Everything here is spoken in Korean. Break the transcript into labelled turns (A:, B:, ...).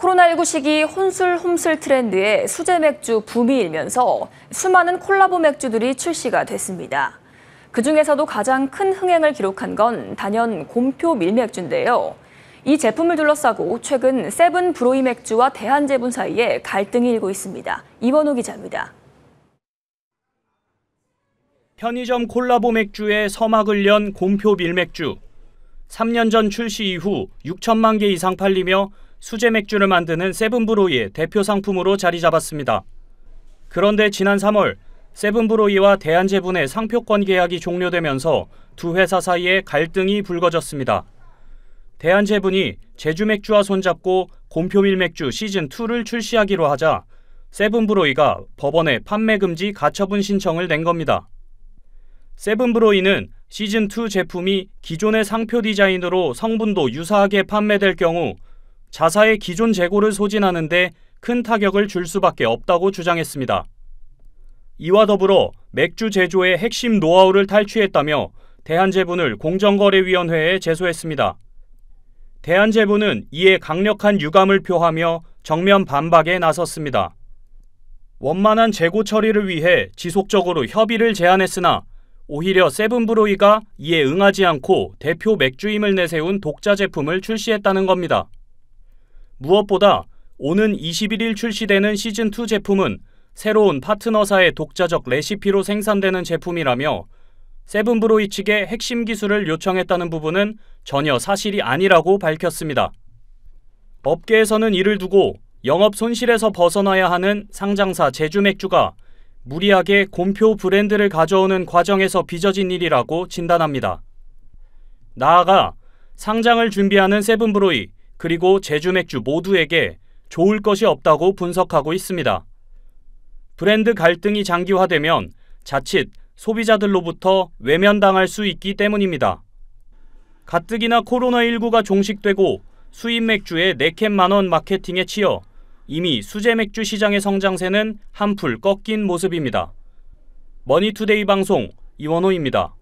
A: 코로나19 시기 혼술홈술 트렌드에 수제 맥주 붐이 일면서 수많은 콜라보 맥주들이 출시가 됐습니다. 그중에서도 가장 큰 흥행을 기록한 건 단연 곰표 밀맥주인데요. 이 제품을 둘러싸고 최근 세븐 브로이 맥주와 대한제분 사이에 갈등이 일고 있습니다. 이원호 기자입니다.
B: 편의점 콜라보 맥주에 서막을 연 곰표 밀맥주. 3년 전 출시 이후 6천만 개 이상 팔리며 수제 맥주를 만드는 세븐브로이의 대표 상품으로 자리 잡았습니다. 그런데 지난 3월 세븐브로이와 대한제분의 상표권 계약이 종료되면서 두 회사 사이에 갈등이 불거졌습니다. 대한제분이 제주 맥주와 손잡고 곰표밀 맥주 시즌2를 출시하기로 하자 세븐브로이가 법원에 판매 금지 가처분 신청을 낸 겁니다. 세븐브로이는 시즌2 제품이 기존의 상표 디자인으로 성분도 유사하게 판매될 경우 자사의 기존 재고를 소진하는데 큰 타격을 줄 수밖에 없다고 주장했습니다. 이와 더불어 맥주 제조의 핵심 노하우를 탈취했다며 대한제분을 공정거래위원회에 제소했습니다. 대한제분은 이에 강력한 유감을 표하며 정면 반박에 나섰습니다. 원만한 재고 처리를 위해 지속적으로 협의를 제안했으나 오히려 세븐브로이가 이에 응하지 않고 대표 맥주임을 내세운 독자 제품을 출시했다는 겁니다. 무엇보다 오는 21일 출시되는 시즌2 제품은 새로운 파트너사의 독자적 레시피로 생산되는 제품이라며 세븐브로이 측의 핵심 기술을 요청했다는 부분은 전혀 사실이 아니라고 밝혔습니다. 업계에서는 이를 두고 영업 손실에서 벗어나야 하는 상장사 제주 맥주가 무리하게 곰표 브랜드를 가져오는 과정에서 빚어진 일이라고 진단합니다. 나아가 상장을 준비하는 세븐브로이 그리고 제주 맥주 모두에게 좋을 것이 없다고 분석하고 있습니다. 브랜드 갈등이 장기화되면 자칫 소비자들로부터 외면당할 수 있기 때문입니다. 가뜩이나 코로나19가 종식되고 수입 맥주의 4캔만 원 마케팅에 치여 이미 수제 맥주 시장의 성장세는 한풀 꺾인 모습입니다. 머니투데이 방송 이원호입니다.